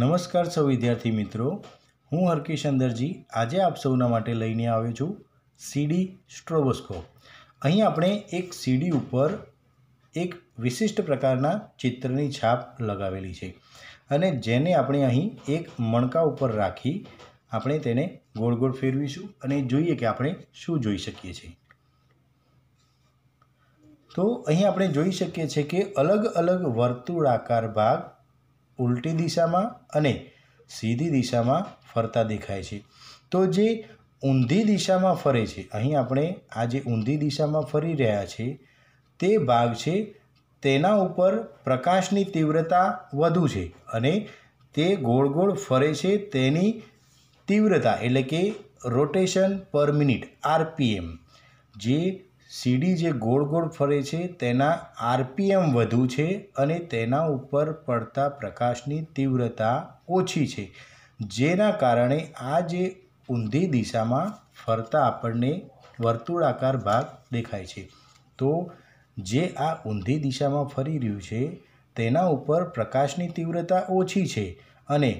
નમસ્કાર સૌ વિદ્યાર્થી મિત્રો હું હરકિશ અંદરજી આજે આપ સૌના માટે લઈને આવ્યો છું સીડી સ્ટ્રોબોસ્કોપ અહીં આપણે એક સીડી ઉપર એક વિશિષ્ટ પ્રકારના ચિત્રની છાપ લગાવેલી છે અને જેને આપણે અહીં એક મણકા ઉપર રાખી આપણે તેને ગોળ ગોળ ફેરવીશું અને જોઈએ કે આપણે શું જોઈ શકીએ છીએ તો અહીં આપણે જોઈ શકીએ છીએ કે અલગ અલગ વર્તુળાકાર ભાગ ઉલટી દિશામાં અને સીધી દિશામાં ફરતા દેખાય છે તો જે ઊંધી દિશામાં ફરે છે અહીં આપણે આ જે ઊંધી દિશામાં ફરી રહ્યા છે તે ભાગ છે તેના ઉપર પ્રકાશની તીવ્રતા વધુ છે અને તે ગોળ ગોળ ફરે છે તેની તીવ્રતા એટલે કે રોટેશન પર મિનિટ આરપીએમ જે સીડી જે ગોળ ગોળ ફરે છે તેના આરપીએમ વધુ છે અને તેના ઉપર પડતા પ્રકાશની તીવ્રતા ઓછી છે જેના કારણે આ જે ઊંધી દિશામાં ફરતા આપણને વર્તુળાકાર ભાગ દેખાય છે તો જે આ ઊંધી દિશામાં ફરી રહ્યું છે તેના ઉપર પ્રકાશની તીવ્રતા ઓછી છે અને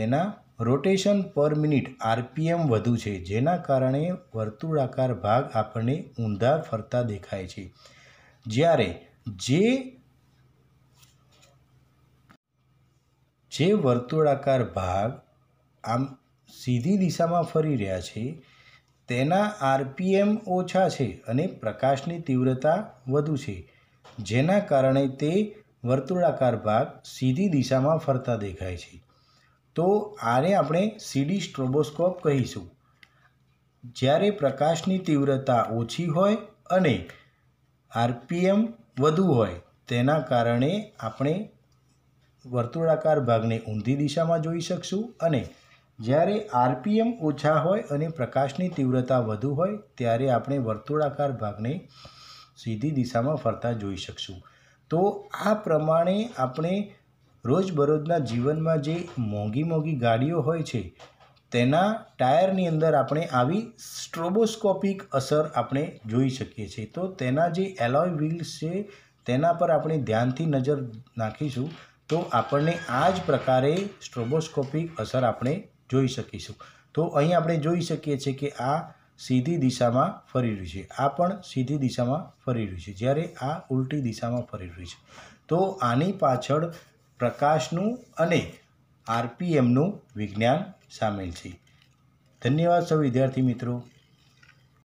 તેના રોટેશન પર મિનિટ આરપીએમ વધુ છે જેના કારણે વર્તુળાકાર ભાગ આપણને ઊંધા ફરતા દેખાય છે જ્યારે જે જે વર્તુળાકાર ભાગ આમ સીધી દિશામાં ફરી રહ્યા છે તેના આરપીએમ ઓછા છે અને પ્રકાશની તીવ્રતા વધુ છે જેના કારણે તે વર્તુળાકાર ભાગ સીધી દિશામાં ફરતા દેખાય છે તો આને આપણે સીડી સ્ટ્રોબોસ્કોપ કહીશું જ્યારે પ્રકાશની તીવ્રતા ઓછી હોય અને આરપીએમ વધુ હોય તેના કારણે આપણે વર્તુળાકાર ભાગને ઊંધી દિશામાં જોઈ શકશું અને જ્યારે આરપીએમ ઓછા હોય અને પ્રકાશની તીવ્રતા વધુ હોય ત્યારે આપણે વર્તુળાકાર ભાગને સીધી દિશામાં ફરતા જોઈ શકશું તો આ પ્રમાણે આપણે રોજબરોજના જીવનમાં જે મોંઘી મોંઘી ગાડીઓ હોય છે તેના ટાયરની અંદર આપણે આવી સ્ટ્રોબોસ્કોપિક અસર આપણે જોઈ શકીએ છીએ તો તેના જે એલોય વ્હીલ્સ છે તેના પર આપણે ધ્યાનથી નજર નાખીશું તો આપણને આ જ પ્રકારે સ્ટ્રોબોસ્કોપિક અસર આપણે જોઈ શકીશું તો અહીં આપણે જોઈ શકીએ છીએ કે આ સીધી દિશામાં ફરી રહ્યું છે આ પણ સીધી દિશામાં ફરી રહ્યું છે જ્યારે આ ઉલટી દિશામાં ફરી રહ્યું છે તો આની પાછળ પ્રકાશનું અને આરપીએમનું વિજ્ઞાન સામેલ છે ધન્યવાદ સૌ વિદ્યાર્થી મિત્રો